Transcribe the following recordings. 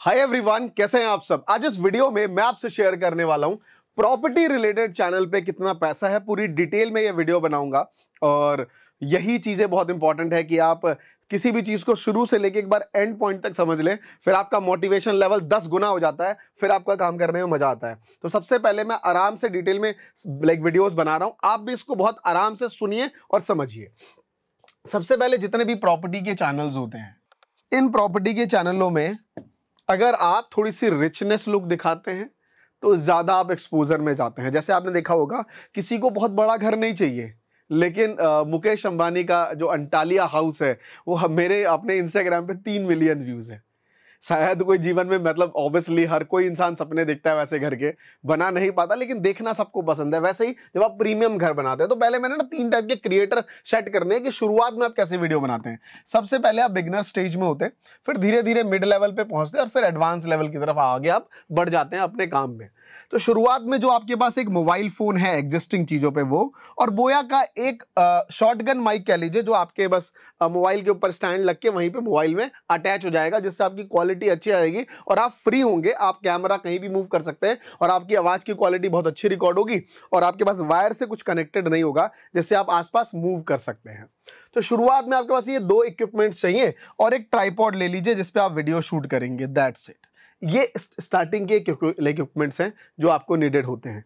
hi everyone कैसे हैं आप सब आज इस वीडियो में मैं आपसे शेयर करने वाला हूं प्रॉपर्टी रिलेटेड चैनल पे कितना पैसा है पूरी डिटेल में ये वीडियो बनाऊंगा और यही चीज़ें बहुत इंपॉर्टेंट है कि आप किसी भी चीज़ को शुरू से लेके एक बार एंड पॉइंट तक समझ लें फिर आपका मोटिवेशन लेवल दस गुना हो जाता है फिर आपका काम करने में मज़ा आता है तो सबसे पहले मैं आराम से डिटेल में लाइक वीडियोस बना रहा हूँ आप भी इसको बहुत आराम से सुनिए और समझिए सबसे पहले जितने भी प्रॉपर्टी के चैनल्स होते हैं इन प्रॉपर्टी के चैनलों में अगर आप थोड़ी सी रिचनेस लुक दिखाते हैं तो ज़्यादा आप एक्सपोजर में जाते हैं जैसे आपने देखा होगा किसी को बहुत बड़ा घर नहीं चाहिए लेकिन आ, मुकेश अंबानी का जो अंटालिया हाउस है वो मेरे अपने इंस्टाग्राम पे तीन मिलियन व्यूज़ है शायद कोई जीवन में मतलब ऑब्वियसली हर कोई इंसान सपने देखता है वैसे घर के बना नहीं पाता लेकिन देखना सबको पसंद है वैसे ही जब आप प्रीमियम घर बनाते हैं तो पहले मैंने ना तीन टाइप के क्रिएटर सेट करने हैं कि शुरुआत में आप कैसे वीडियो बनाते हैं सबसे पहले आप बिगनर स्टेज में होते हैं फिर धीरे धीरे मिड लेवल पर पहुंचते हैं और फिर एडवांस लेवल की तरफ आगे आप बढ़ जाते हैं अपने काम में तो शुरुआत में जो आपके पास एक मोबाइल फोन है एग्जिस्टिंग चीजों पे वो और बोया का एक शॉटगन माइक कह लीजिए जो आपके बस मोबाइल के ऊपर स्टैंड लग के वहीं पे मोबाइल में अटैच हो जाएगा जिससे आपकी क्वालिटी क्वालिटी अच्छी आएगी और आप फ्री होंगे आप कैमरा कहीं भी मूव कर सकते हैं और आपकी आवाज़ की क्वालिटी बहुत अच्छी रिकॉर्ड होगी और आपके पास वायर से कुछ कनेक्टेड नहीं होगा जिससे आप आसपास मूव कर सकते हैं तो शुरुआत में आपके पास ये दो इक्विपमेंट चाहिए और एक ट्राईपॉड ले लीजिए जिसपे आप वीडियो शूट करेंगे दैट्स इट ये स्टार्टिंग के इक्विपमेंट्स हैं जो आपको नीडेड होते हैं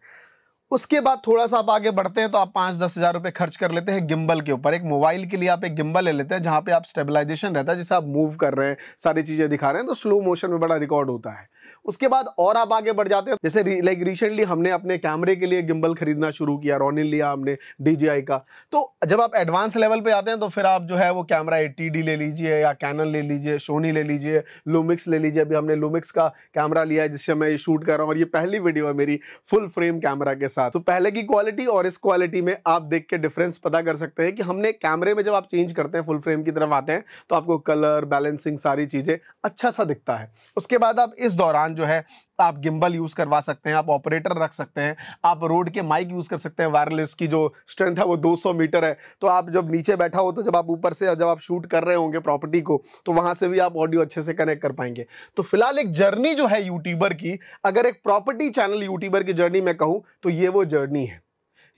उसके बाद थोड़ा सा आप आगे बढ़ते हैं तो आप पाँच दस हज़ार रुपये खर्च कर लेते हैं गिम्बल के ऊपर एक मोबाइल के लिए आप एक गिम्बल ले लेते हैं जहाँ पे आप स्टेबलाइजेशन रहता है जैसे आप मूव कर रहे हैं सारी चीज़ें दिखा रहे हैं तो स्लो मोशन में बड़ा रिकॉर्ड होता है उसके बाद और आप आगे बढ़ जाते हैं जैसे लाइक रिसेंटली हमने अपने कैमरे के लिए गिम्बल खरीदना शुरू किया रोनिन लिया हमने डी का तो जब आप एडवांस लेवल पे आते हैं तो फिर आप जो है वो कैमरा एट्टी ले लीजिए या कैनन ले लीजिए सोनी ले लीजिए लूमिक्स ले लीजिए अभी हमने लूमिक्स का कैमरा लिया है जिससे मैं ये शूट कर रहा हूँ और ये पहली वीडियो है मेरी फुल फ्रेम कैमरा के साथ तो पहले की क्वालिटी और इस क्वालिटी में आप देख के डिफरेंस पता कर सकते हैं कि हमने कैमरे में जब आप चेंज करते हैं फुल फ्रेम की तरफ आते हैं तो आपको कलर बैलेंसिंग सारी चीज़ें अच्छा सा दिखता है उसके बाद आप इस दौरान दौरान जो है आप गिम्बल यूज़ करवा सकते हैं आप ऑपरेटर रख सकते हैं आप रोड के माइक यूज़ कर सकते हैं वायरलेस की जो स्ट्रेंथ है वो 200 मीटर है तो आप जब नीचे बैठा हो तो जब आप ऊपर से जब आप शूट कर रहे होंगे प्रॉपर्टी को तो वहां से भी आप ऑडियो अच्छे से कनेक्ट कर पाएंगे तो फिलहाल एक जर्नी जो है यूट्यूबर की अगर एक प्रॉपर्टी चैनल यूट्यूबर की जर्नी मैं कहूँ तो ये वो जर्नी है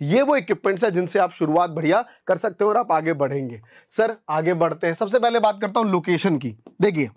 ये वो इक्विपमेंट्स है जिनसे आप शुरुआत बढ़िया कर सकते हो और आप आगे बढ़ेंगे सर आगे बढ़ते हैं सबसे पहले बात करता हूं लोकेशन की देखिए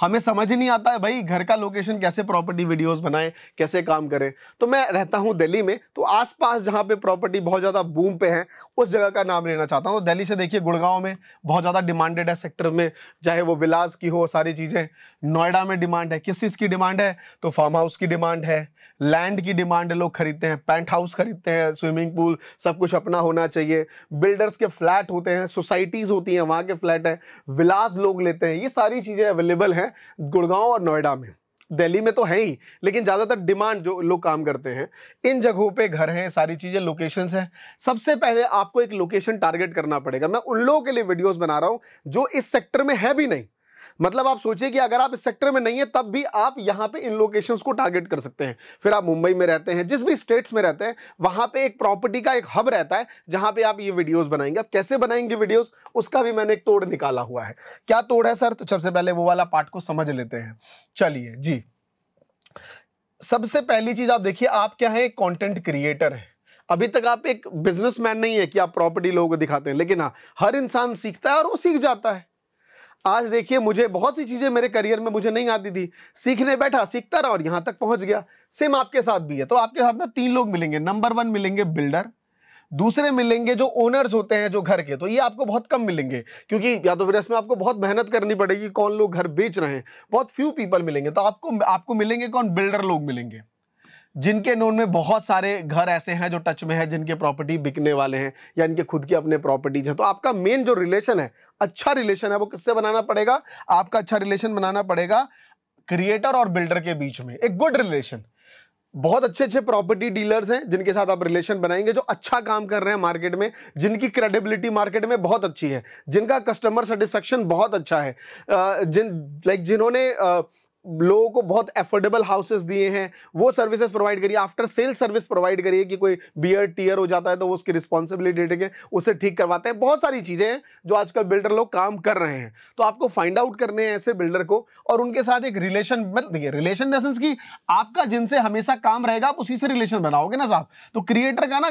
हमें समझ ही नहीं आता है भाई घर का लोकेशन कैसे प्रॉपर्टी वीडियोस बनाएं कैसे काम करें तो मैं रहता हूं दिल्ली में तो आसपास जहां पे प्रॉपर्टी बहुत ज़्यादा बूम पे है उस जगह का नाम लेना चाहता हूं तो दिल्ली से देखिए गुड़गांव में बहुत ज़्यादा डिमांडेड है सेक्टर में चाहे वो विलास की हो सारी चीज़ें नोएडा में डिमांड है किस चीज़ की डिमांड है तो फार्म हाउस की डिमांड है लैंड की डिमांड लोग खरीदते हैं पेंट हाउस खरीदते हैं स्विमिंग पूल सब कुछ अपना होना चाहिए बिल्डर्स के फ्लैट होते हैं सोसाइटीज़ होती हैं वहाँ के फ्लैट हैं विलास लोग लेते हैं ये सारी चीज़ें अवेलेबल अवेलेबल हैं गुड़गांव और नोएडा में दिल्ली में तो है ही लेकिन ज़्यादातर डिमांड जो लोग काम करते हैं इन जगहों पे घर हैं सारी चीज़ें लोकेशन हैं सबसे पहले आपको एक लोकेशन टारगेट करना पड़ेगा मैं उन लोगों के लिए वीडियोस बना रहा हूँ जो इस सेक्टर में है भी नहीं मतलब आप सोचिए कि अगर आप इस सेक्टर में नहीं है तब भी आप यहाँ पे इन लोकेशंस को टारगेट कर सकते हैं फिर आप मुंबई में रहते हैं जिस भी स्टेट्स में रहते हैं वहां पे एक प्रॉपर्टी का एक हब रहता है जहां पे आप ये वीडियोस बनाएंगे आप कैसे बनाएंगे वीडियोस उसका भी मैंने एक तोड़ निकाला हुआ है क्या तोड़ है सर तो सबसे पहले वो वाला पार्ट को समझ लेते हैं चलिए जी सबसे पहली चीज़ आप देखिए आप क्या है कॉन्टेंट क्रिएटर है अभी तक आप एक बिजनेसमैन नहीं है कि आप प्रॉपर्टी लोगों को दिखाते हैं लेकिन हाँ हर इंसान सीखता है और वो सीख जाता है आज देखिए मुझे बहुत सी चीज़ें मेरे करियर में मुझे नहीं आती थी सीखने बैठा सीखता रहा और यहाँ तक पहुँच गया सेम आपके साथ भी है तो आपके साथ ना तीन लोग मिलेंगे नंबर वन मिलेंगे बिल्डर दूसरे मिलेंगे जो ओनर्स होते हैं जो घर के तो ये आपको बहुत कम मिलेंगे क्योंकि या तो फिर इसमें आपको बहुत मेहनत करनी पड़ेगी कौन लोग घर बेच रहे हैं बहुत फ्यू पीपल मिलेंगे तो आपको आपको मिलेंगे कौन बिल्डर लोग मिलेंगे जिनके नोन में बहुत सारे घर ऐसे हैं जो टच में है जिनके प्रॉपर्टी बिकने वाले हैं या इनके खुद के अपने प्रॉपर्टीज हैं तो आपका मेन जो रिलेशन है अच्छा रिलेशन है वो किससे बनाना पड़ेगा आपका अच्छा रिलेशन बनाना पड़ेगा क्रिएटर और बिल्डर के बीच में एक गुड रिलेशन बहुत अच्छे अच्छे प्रॉपर्टी डीलर्स हैं जिनके साथ आप रिलेशन बनाएंगे जो अच्छा काम कर रहे हैं मार्केट में जिनकी क्रेडिबिलिटी मार्केट में बहुत अच्छी है जिनका कस्टमर सेटिस्फेक्शन बहुत अच्छा है जिन लाइक जिन्होंने लोगों को बहुत एफोर्डेबल हाउसेस दिए हैं वो सर्विसेज प्रोवाइड करिए आफ्टर सेल सर्विस प्रोवाइड करिए कि कोई बियर टीयर हो जाता है तो वो उसकी रिस्पॉन्सिबिलिटी लेके उसे ठीक करवाते हैं बहुत सारी चीज़ें हैं जो आजकल बिल्डर लोग काम कर रहे हैं तो आपको फाइंड आउट करने हैं ऐसे बिल्डर को और उनके साथ एक रिलेशन मतलब देखिए रिलेशन देंस कि आपका जिनसे हमेशा काम रहेगा आप उसी से रिलेशन बनाओगे ना साहब तो क्रिएटर का ना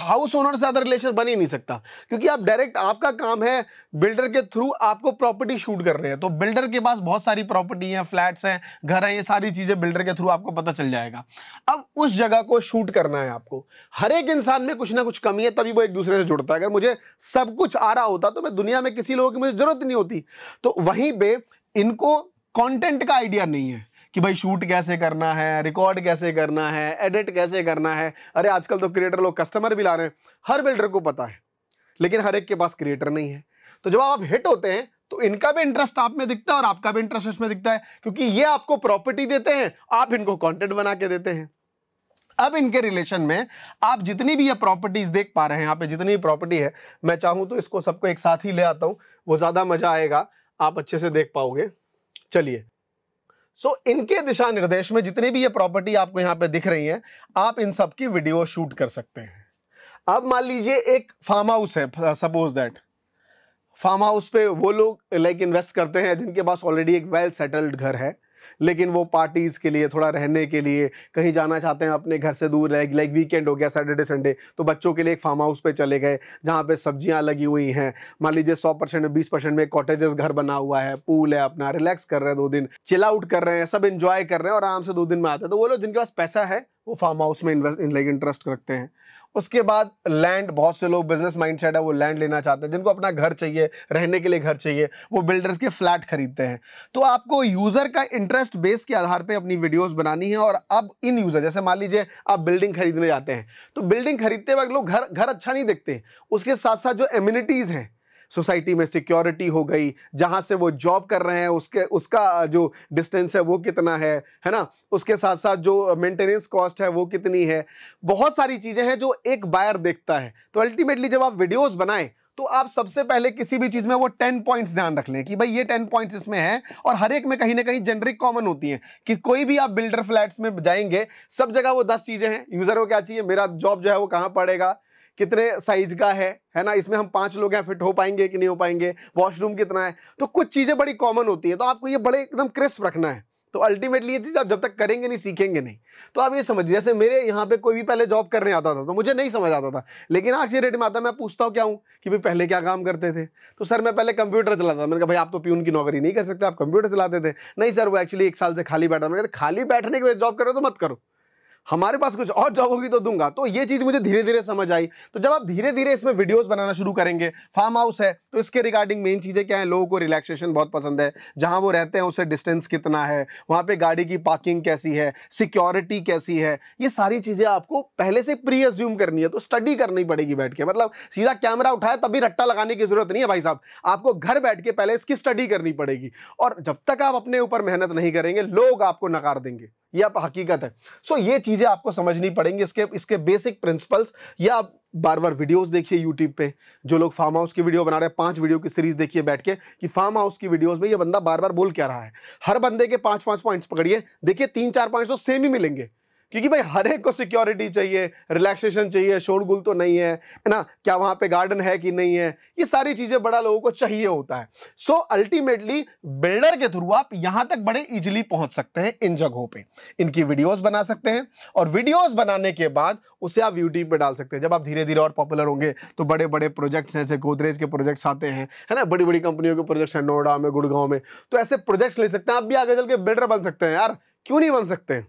हाउस ओनर से ज़्यादा रिलेशन बन ही नहीं सकता क्योंकि आप डायरेक्ट आपका काम है बिल्डर के थ्रू आपको प्रॉपर्टी शूट कर रहे हैं तो बिल्डर के पास बहुत सारी प्रॉपर्टी हैं फ्लैट्स हैं घर हैं ये सारी चीज़ें बिल्डर के थ्रू आपको पता चल जाएगा अब उस जगह को शूट करना है आपको हर एक इंसान में कुछ ना कुछ कमी है तभी वो एक दूसरे से जुड़ता है अगर मुझे सब कुछ आ रहा होता तो मैं दुनिया में किसी लोगों की मुझे ज़रूरत नहीं होती तो वहीं पर इनको कॉन्टेंट का आइडिया नहीं है कि भाई शूट कैसे करना है रिकॉर्ड कैसे करना है एडिट कैसे करना है अरे आजकल तो क्रिएटर लोग कस्टमर भी ला रहे हैं हर बिल्डर को पता है लेकिन हर एक के पास क्रिएटर नहीं है तो जब आप हिट होते हैं तो इनका भी इंटरेस्ट आप में दिखता है और आपका भी इंटरेस्ट इसमें दिखता है क्योंकि ये आपको प्रॉपर्टी देते हैं आप इनको कॉन्टेंट बना के देते हैं अब इनके रिलेशन में आप जितनी भी ये प्रॉपर्टीज देख पा रहे हैं यहाँ पे जितनी भी प्रॉपर्टी है मैं चाहूँ तो इसको सबको एक साथ ही ले आता हूँ वो ज़्यादा मजा आएगा आप अच्छे से देख पाओगे चलिए सो so, इनके दिशा निर्देश में जितनी भी ये प्रॉपर्टी आपको यहाँ पे दिख रही है आप इन सब की वीडियो शूट कर सकते हैं अब मान लीजिए एक फार्म हाउस है सपोज दैट फार्म हाउस पे वो लोग लाइक इन्वेस्ट करते हैं जिनके पास ऑलरेडी एक वेल सेटल्ड घर है लेकिन वो पार्टीज़ के लिए थोड़ा रहने के लिए कहीं जाना चाहते हैं अपने घर से दूर रह लाइक वीकेंड हो गया सैटरडे संडे तो बच्चों के लिए एक फार्म हाउस पे चले गए जहाँ पे सब्जियाँ लगी हुई हैं मान लीजिए सौ परसेंट बीस परसेंट में कॉटेजेस घर बना हुआ है पूल है अपना रिलैक्स कर रहे हैं दो दिन चिल आउट कर रहे हैं सब इन्जॉय कर रहे हैं और आराम से दो दिन में आते हैं तो वो लोग जिनके पास पैसा है वो फार्म हाउस में इन लाइक इंटरेस्ट रखते हैं उसके बाद लैंड बहुत से लोग बिजनेस माइंडसेट है वो लैंड लेना चाहते हैं जिनको अपना घर चाहिए रहने के लिए घर चाहिए वो बिल्डर्स के फ्लैट खरीदते हैं तो आपको यूज़र का इंटरेस्ट बेस के आधार पे अपनी वीडियोस बनानी है और अब इन यूज़र जैसे मान लीजिए आप बिल्डिंग खरीदने जाते हैं तो बिल्डिंग खरीदते वक्त लोग घर घर अच्छा नहीं देखते उसके साथ साथ जो एम्यूनिटीज़ हैं सोसाइटी में सिक्योरिटी हो गई जहाँ से वो जॉब कर रहे हैं उसके उसका जो डिस्टेंस है वो कितना है है ना उसके साथ साथ जो मेंटेनेंस कॉस्ट है वो कितनी है बहुत सारी चीज़ें हैं जो एक बायर देखता है तो अल्टीमेटली जब आप वीडियोज़ बनाएं तो आप सबसे पहले किसी भी चीज़ में वो टेन पॉइंट्स ध्यान रख लें कि भाई ये टेन पॉइंट्स इसमें हैं और हर एक में कहीं ना कहीं जेनरिक कॉमन होती हैं कि कोई भी आप बिल्डर फ्लैट्स में जाएंगे सब जगह वो दस चीज़ें हैं यूज़र को क्या चाहिए मेरा जॉब जो है वो कहाँ पड़ेगा कितने साइज का है है ना इसमें हम पांच लोग हैं फिट हो पाएंगे कि नहीं हो पाएंगे वॉशरूम कितना है तो कुछ चीज़ें बड़ी कॉमन होती है तो आपको ये बड़े एकदम क्रिस्प रखना है तो अल्टीमेटली ये चीज़ आप जब तक करेंगे नहीं सीखेंगे नहीं तो आप ये समझिए जैसे मेरे यहाँ पे कोई भी पहले जॉब करने आता था तो मुझे नहीं समझ आता था लेकिन आज ये रेट में आता मैं पूछता हूँ क्या हूँ कि भाई पहले क्या काम करते थे तो सर मैं पहले कंप्यूटर चलाता था मैंने कहा भाई आप तो पी की नौकरी नहीं कर सकते आप कंप्यूटर चलाते थे नहीं सर वो एक्चुअली एक साल से खाली बैठा मैंने कहा खाली बैठने के लिए जॉब करो तो मत करो हमारे पास कुछ और जॉब होगी तो दूंगा तो ये चीज़ मुझे धीरे धीरे समझ आई तो जब आप धीरे धीरे इसमें वीडियोस बनाना शुरू करेंगे फार्म हाउस है तो इसके रिगार्डिंग मेन चीज़ें क्या है लोगों को रिलैक्सेशन बहुत पसंद है जहाँ वो रहते हैं उससे डिस्टेंस कितना है वहाँ पर गाड़ी की पार्किंग कैसी है सिक्योरिटी कैसी है ये सारी चीज़ें आपको पहले से प्री एज्यूम करनी है तो स्टडी करनी पड़ेगी बैठ के मतलब सीधा कैमरा उठाया तभी रट्टा लगाने की जरूरत नहीं है भाई साहब आपको घर बैठ के पहले इसकी स्टडी करनी पड़ेगी और जब तक आप अपने ऊपर मेहनत नहीं करेंगे लोग आपको नकार देंगे ये आप हकीकत है सो ये चीज़ें आपको समझनी पड़ेंगी इसके इसके बेसिक प्रिंसिपल्स या आप बार बार वीडियोस देखिए यूट्यूब पे जो लोग फार्म हाउस की वीडियो बना रहे हैं पांच वीडियो की सीरीज देखिए बैठ के कि फार्म हाउस की वीडियोस में ये बंदा बार बार बोल क्या रहा है हर बंदे के पांच पांच पॉइंट्स पकड़िए देखिए तीन चार पॉइंट्स तो सेम ही मिलेंगे क्योंकि भाई हर एक को सिक्योरिटी चाहिए रिलैक्सेशन चाहिए शोरगुल तो नहीं है है ना क्या वहां पे गार्डन है कि नहीं है ये सारी चीज़ें बड़ा लोगों को चाहिए होता है सो अल्टीमेटली बिल्डर के थ्रू आप यहाँ तक बड़े इजिली पहुँच सकते हैं इन जगहों पर इनकी वीडियोज़ बना सकते हैं और वीडियोज़ बनाने के बाद उसे आप यूट्यूब पर डाल सकते हैं जब आप धीरे धीरे और पॉपुलर होंगे तो बड़े बड़े प्रोजेक्ट्स हैं जैसे गोदरेज के प्रोजेक्ट्स आते हैं है ना बड़ी बड़ी कंपनियों के प्रोजेक्ट्स हैं नोएडा में गुड़गांव में तो ऐसे प्रोजेक्ट्स ले सकते हैं आप भी आगे चल के बिल्डर बन सकते हैं यार क्यों नहीं बन सकते हैं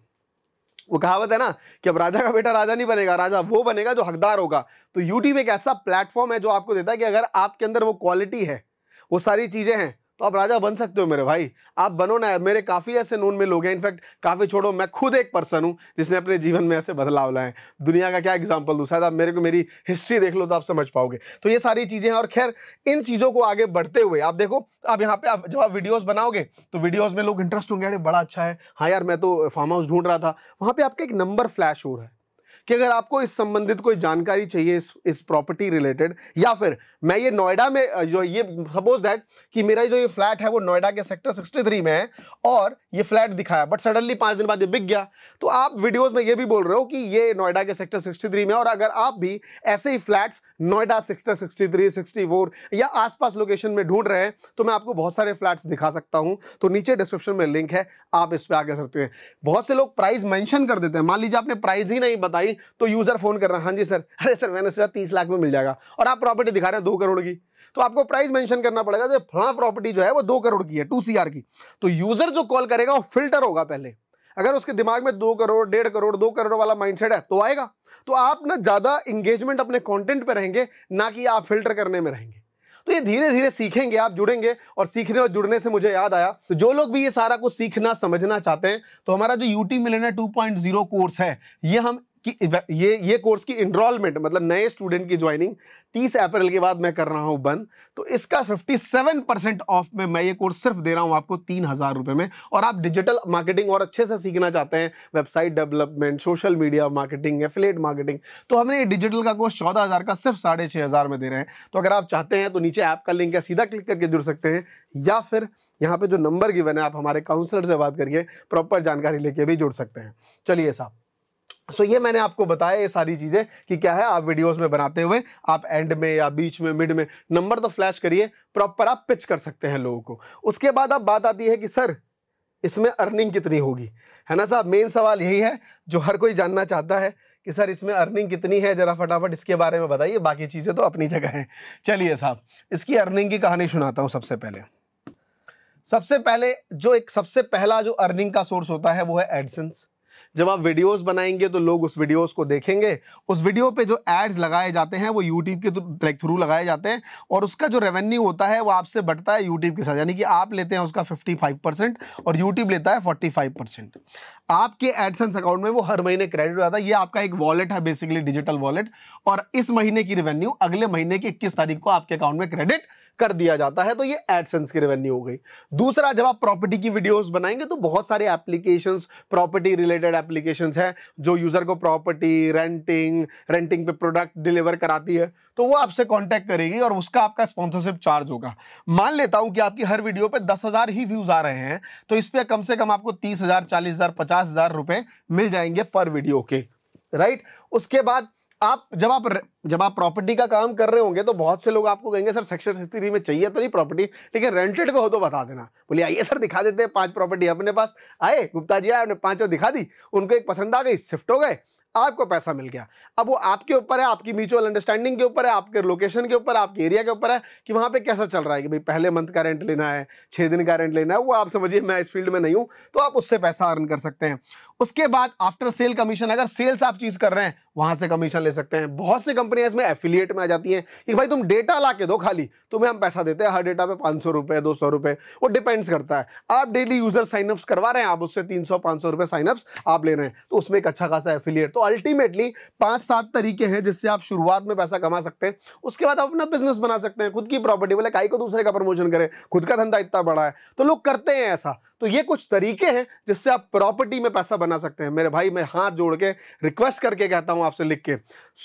वो कहावत है ना कि अब राजा का बेटा राजा नहीं बनेगा राजा वो बनेगा जो हकदार होगा तो यूट्यूब एक ऐसा प्लेटफॉर्म है जो आपको देता है कि अगर आपके अंदर वो क्वालिटी है वो सारी चीज़ें हैं तो आप राजा बन सकते हो मेरे भाई आप बनो ना मेरे काफ़ी ऐसे नून में लोग हैं इनफैक्ट काफ़ी छोड़ो मैं खुद एक पर्सन हूँ जिसने अपने जीवन में ऐसे बदलाव लाए दुनिया का क्या एग्जाम्पल दूँ शायद आप मेरे को मेरी हिस्ट्री देख लो तो आप समझ पाओगे तो ये सारी चीज़ें हैं और खैर इन चीज़ों को आगे बढ़ते हुए आप देखो आप यहाँ पे आप जब आप वीडियोज बनाओगे तो वीडियोज में लोग इंटरेस्ट होंगे अरे बड़ा अच्छा है हाँ यार मैं तो फार्म हाउस ढूंढ रहा था वहाँ पर आपका एक नंबर फ्लैश हो रहा है कि अगर आपको इस संबंधित कोई जानकारी चाहिए इस इस प्रॉपर्टी रिलेटेड या फिर मैं ये नोएडा में जो ये सपोज दैट कि मेरा जो ये फ्लैट है वो नोएडा के सेक्टर 63 में है और ये फ्लैट दिखाया बट सडनली पाँच दिन बाद ये बिक गया तो आप वीडियोज में ये भी बोल रहे हो कि ये नोएडा के सेक्टर सिक्सटी में और अगर आप भी ऐसे ही flats Noida sector sixty three या आसपास लोकेशन में ढूंढ रहे हैं तो मैं आपको बहुत सारे फ्लैट्स दिखा सकता हूँ तो नीचे डिस्क्रिप्शन में लिंक है आप इस पर आगे सकते हैं बहुत से लोग प्राइस मैंशन कर देते हैं मान लीजिए आपने प्राइस ही नहीं बताई नहीं तो यूज़र फ़ोन कर रहा हाँ जी सर अरे सर मैंने सोचा तीस लाख में मिल जाएगा और आप प्रॉपर्टी दिखा रहे हैं दो करोड़ की तो आपको प्राइस मेंशन करना पड़ेगा जो फला प्रॉपर्टी जो है वो दो करोड़ की है टू सी की तो यूज़र जो कॉल करेगा वो फिल्टर होगा पहले अगर उसके दिमाग में दो करोड़ डेढ़ करोड़ दो करोड़ वाला माइंडसेट है तो आएगा तो आप ना ज़्यादा इंगेजमेंट अपने कंटेंट पे रहेंगे ना कि आप फिल्टर करने में रहेंगे तो ये धीरे धीरे सीखेंगे आप जुड़ेंगे और सीखने और जुड़ने से मुझे याद आया तो जो लोग भी ये सारा कुछ सीखना समझना चाहते हैं तो हमारा जो यूटी मिलेना 2.0 कोर्स है ये हम कि ये ये कोर्स की इनरोलमेंट मतलब नए स्टूडेंट की ज्वाइनिंग 30 अप्रैल के बाद मैं कर रहा हूं बंद तो इसका 57 परसेंट ऑफ में मैं ये कोर्स सिर्फ दे रहा हूं आपको तीन हज़ार रुपए में और आप डिजिटल मार्केटिंग और अच्छे से सीखना चाहते हैं website development social media marketing affiliate marketing तो हमने ये डिजिटल का कोर्स चौदह का सिर्फ साढ़े में दे रहे हैं तो अगर आप चाहते हैं तो नीचे ऐप का लिंक है सीधा क्लिक करके जुड़ सकते हैं या फिर यहाँ पे जो नंबर गिवन है आप हमारे काउंसलर से बात करके प्रॉपर जानकारी लेके भी जुड़ सकते हैं चलिए साहब सो so, ये मैंने आपको बताया ये सारी चीज़ें कि क्या है आप वीडियोस में बनाते हुए आप एंड में या बीच में मिड में नंबर तो फ्लैश करिए प्रॉपर आप पिच कर सकते हैं लोगों को उसके बाद अब बात आती है कि सर इसमें अर्निंग कितनी होगी है ना साहब मेन सवाल यही है जो हर कोई जानना चाहता है कि सर इसमें अर्निंग कितनी है ज़रा फटाफट इसके बारे में बताइए बाकी चीज़ें तो अपनी जगह हैं चलिए साहब इसकी अर्निंग की कहानी सुनाता हूँ सबसे पहले सबसे पहले जो एक सबसे पहला जो अर्निंग का सोर्स होता है वो है एडसेंस जब आप वीडियोस बनाएंगे तो लोग उस वीडियोस को देखेंगे उस वीडियो पे जो एड्स लगाए जाते हैं वो यूट्यूब के थ्रू लगाए जाते हैं और उसका जो रेवेन्यू होता है वो आपसे बढ़ता है यूट्यूब के साथ यानी कि आप लेते हैं उसका 55 परसेंट और यूट्यूब लेता है 45 परसेंट आपके एडसेंस अकाउंट में वो हर महीने क्रेडिट हो जाता है ये आपका एक वॉलेट है बेसिकली डिजिटल वॉलेट और इस महीने की रेवेन्यू अगले महीने की इक्कीस तारीख को आपके अकाउंट में क्रेडिट कर दिया जाता है तो ये एडसेंस की रेवेन्यू हो गई दूसरा जब आप प्रॉपर्टी की वीडियोस बनाएंगे तो बहुत सारे एप्लीकेशंस प्रॉपर्टी रिलेटेड एप्लीकेशंस हैं जो यूज़र को प्रॉपर्टी रेंटिंग रेंटिंग पे प्रोडक्ट डिलीवर कराती है तो वो आपसे कांटेक्ट करेगी और उसका आपका स्पॉन्सरशिप चार्ज होगा मान लेता हूं कि आपकी हर वीडियो पे दस हज़ार ही व्यूज़ आ रहे हैं तो इस पर कम से कम आपको तीस हज़ार चालीस हज़ार पचास हज़ार रुपए मिल जाएंगे पर वीडियो के राइट उसके बाद आप जब आप जब आप प्रॉपर्टी का काम कर रहे होंगे तो बहुत से लोग आपको कहेंगे सर सेक्शन सिक्सटी थ्री में चाहिए तो नहीं प्रॉपर्टी लेकिन रेंटेड पे हो तो बता देना बोले आइए सर दिखा देते हैं पांच प्रॉपर्टी अपने पास आए गुप्ता जी आए उन्हें पांचों दिखा दी उनको एक पसंद आ गई शिफ्ट हो गए आपको पैसा मिल गया अब वो आपके ऊपर है आपकी म्यूचुअल अंडरस्टैंडिंग के ऊपर है आपके लोकेशन के ऊपर आपके एरिया के ऊपर है कि वहां पे कैसा चल रहा है कि भाई पहले मंथ का रेंट लेना है छह दिन का रेंट लेना है वो आप समझिए मैं इस फील्ड में नहीं हूं तो आप उससे पैसा अर्न कर सकते हैं उसके बाद आफ्टर सेल कमीशन अगर सेल्स आप चीज कर रहे हैं वहां से कमीशन ले सकते हैं बहुत सी कंपनियां इसमें एफिलिएट में आ जाती हैं कि भाई तुम डेटा ला के दो खाली तुम्हें हम पैसा देते हैं हर डेटा पे पांच सौ रुपये दो सौ रुपए वो डिपेंड्स करता है आप डेली यूजर साइनअप करवा रहे हैं आप उससे तीन सौ पांच सौ रुपये साइनअप्स आप ले रहे हैं तो उसमें एक अच्छा खासा एफिलियट तो अल्टीमेटली पांच सात तरीके हैं जिससे आप शुरुआत में पैसा कमा सकते हैं उसके बाद आप अपना बिजनेस बना सकते हैं खुद की प्रॉपर्टी बोले काई को दूसरे का प्रमोशन करें खुद का धंधा इतना बड़ा है तो लोग करते हैं ऐसा तो ये कुछ तरीके हैं जिससे आप प्रॉपर्टी में पैसा बना सकते हैं मेरे भाई मैं हाथ जोड़ के रिक्वेस्ट करके कहता हूं आपसे लिख के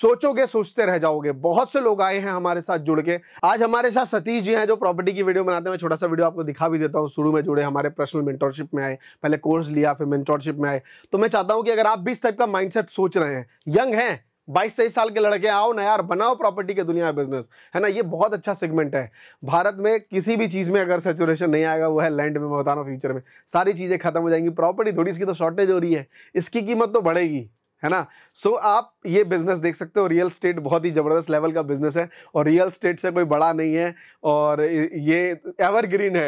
सोचोगे सोचते रह जाओगे बहुत से लोग आए हैं हमारे साथ जुड़ के आज हमारे साथ सतीश जी हैं जो प्रॉपर्टी की वीडियो बनाते हैं मैं छोटा सा वीडियो आपको दिखा भी देता हूँ शुरू में जुड़े हमारे पर्सनल मेंटोरशिप में आए पहले कोर्स लिया फिर मेंटोरशिप में आए तो मैं चाहता हूँ कि अगर आप भी इस टाइप का माइंड सोच रहे हैं यंग हैं बाईस तेईस साल के लड़के आओ ना यार बनाओ प्रॉपर्टी के दुनिया बिजनेस है ना ये बहुत अच्छा सेगमेंट है भारत में किसी भी चीज़ में अगर सेचुरेशन नहीं आएगा वो है लैंड में मैं बता रहा हूँ फ्यूचर में सारी चीज़ें खत्म हो जाएंगी प्रॉपर्टी थोड़ी इसकी तो शॉर्टेज हो रही है इसकी कीमत तो बढ़ेगी है ना सो so, आप ये बिजनेस देख सकते हो रियल स्टेट बहुत ही ज़बरदस्त लेवल का बिजनेस है और रियल स्टेट से कोई बड़ा नहीं है और ये एवरग्रीन है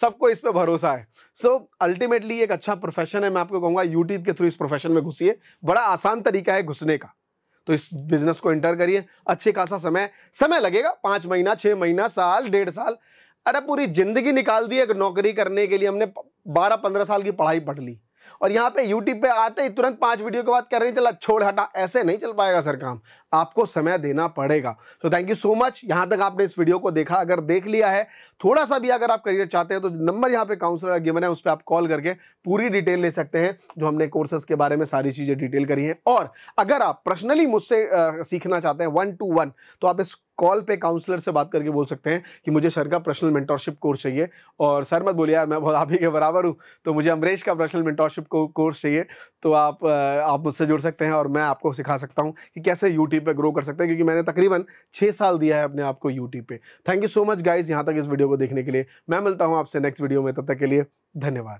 सबको इस पर भरोसा है सो so, अल्टीमेटली एक अच्छा प्रोफेशन है मैं आपको कहूँगा यूट्यूब के थ्रू इस प्रोफेशन में घुसिए बड़ा आसान तरीका है घुसने का तो इस बिजनेस को इंटर करिए अच्छे खासा समय समय लगेगा पाँच महीना छः महीना साल डेढ़ साल अरे पूरी ज़िंदगी निकाल दी एक नौकरी करने के लिए हमने बारह पंद्रह साल की पढ़ाई पढ़ ली और यहाँ पे YouTube पे आते ही तुरंत पांच वीडियो के बाद कर रही चला छोड़ हटा ऐसे नहीं चल पाएगा सर काम आपको समय देना पड़ेगा तो थैंक यू सो मच यहाँ तक आपने इस वीडियो को देखा अगर देख लिया है थोड़ा सा भी अगर आप करियर चाहते हैं तो नंबर यहाँ पे काउंसलर गिवन है उस पर आप कॉल करके पूरी डिटेल ले सकते हैं जो हमने कोर्सेस के बारे में सारी चीज़ें डिटेल करी है और अगर आप पर्सनली मुझसे सीखना चाहते हैं वन टू वन तो आप इस कॉल पे काउंसलर से बात करके बोल सकते हैं कि मुझे सर का पर्सनल मेंटोरशिप कोर्स चाहिए और सर मत बोलिए यार मैं बहुत आप ही के बराबर हूँ तो मुझे अमरेश का पर्सनल मेंटोरशिप को, कोर्स चाहिए तो आप आप मुझसे जुड़ सकते हैं और मैं आपको सिखा सकता हूँ कि कैसे यूट्यूब पर ग्रो कर सकते हैं क्योंकि मैंने तकरीबन छः साल दिया है अपने आप को यूट्यूब पर thank you so much guys यहाँ तक इस वीडियो को देखने के लिए मैं मिलता हूँ आपसे नेक्स्ट वीडियो में तब तक के लिए धन्यवाद